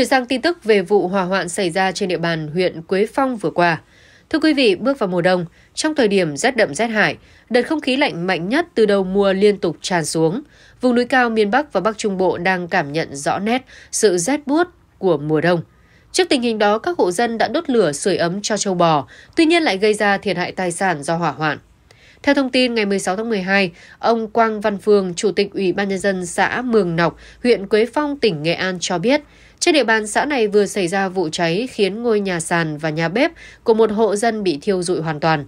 Chuyển sang tin tức về vụ hỏa hoạn xảy ra trên địa bàn huyện Quế Phong vừa qua. Thưa quý vị, bước vào mùa đông, trong thời điểm rét đậm rét hại, đợt không khí lạnh mạnh nhất từ đầu mùa liên tục tràn xuống. Vùng núi cao miền Bắc và Bắc Trung Bộ đang cảm nhận rõ nét sự rét buốt của mùa đông. Trước tình hình đó, các hộ dân đã đốt lửa sưởi ấm cho châu bò, tuy nhiên lại gây ra thiệt hại tài sản do hỏa hoạn. Theo thông tin ngày 16 tháng 12, ông Quang Văn Phương, Chủ tịch Ủy ban Nhân dân xã Mường Nọc, huyện Quế Phong, tỉnh Nghệ An cho biết, trên địa bàn xã này vừa xảy ra vụ cháy khiến ngôi nhà sàn và nhà bếp của một hộ dân bị thiêu rụi hoàn toàn.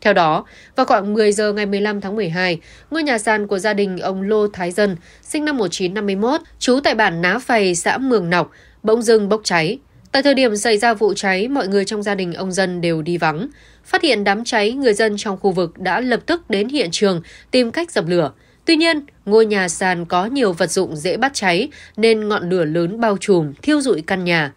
Theo đó, vào khoảng 10 giờ ngày 15 tháng 12, ngôi nhà sàn của gia đình ông Lô Thái Dân, sinh năm 1951, trú tại bản Ná Phầy, xã Mường Nọc, bỗng dưng bốc cháy. Tại thời điểm xảy ra vụ cháy, mọi người trong gia đình ông Dân đều đi vắng. Phát hiện đám cháy, người dân trong khu vực đã lập tức đến hiện trường tìm cách dập lửa. Tuy nhiên, ngôi nhà sàn có nhiều vật dụng dễ bắt cháy nên ngọn lửa lớn bao trùm, thiêu rụi căn nhà.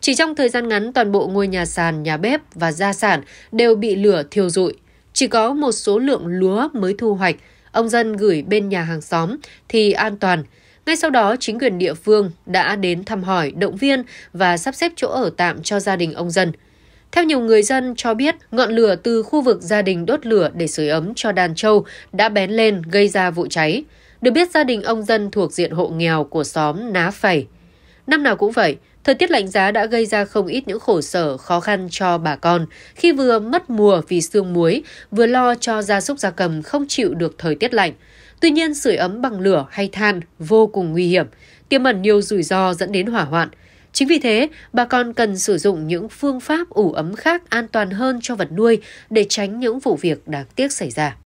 Chỉ trong thời gian ngắn, toàn bộ ngôi nhà sàn, nhà bếp và gia sản đều bị lửa thiêu rụi. Chỉ có một số lượng lúa mới thu hoạch, ông Dân gửi bên nhà hàng xóm thì an toàn – ngay sau đó, chính quyền địa phương đã đến thăm hỏi, động viên và sắp xếp chỗ ở tạm cho gia đình ông dân. Theo nhiều người dân cho biết, ngọn lửa từ khu vực gia đình đốt lửa để sưởi ấm cho đàn trâu đã bén lên gây ra vụ cháy. Được biết gia đình ông dân thuộc diện hộ nghèo của xóm Ná Phẩy. Năm nào cũng vậy, Thời tiết lạnh giá đã gây ra không ít những khổ sở, khó khăn cho bà con khi vừa mất mùa vì sương muối, vừa lo cho gia súc gia cầm không chịu được thời tiết lạnh. Tuy nhiên, sưởi ấm bằng lửa hay than vô cùng nguy hiểm, tiềm ẩn nhiều rủi ro dẫn đến hỏa hoạn. Chính vì thế, bà con cần sử dụng những phương pháp ủ ấm khác an toàn hơn cho vật nuôi để tránh những vụ việc đáng tiếc xảy ra.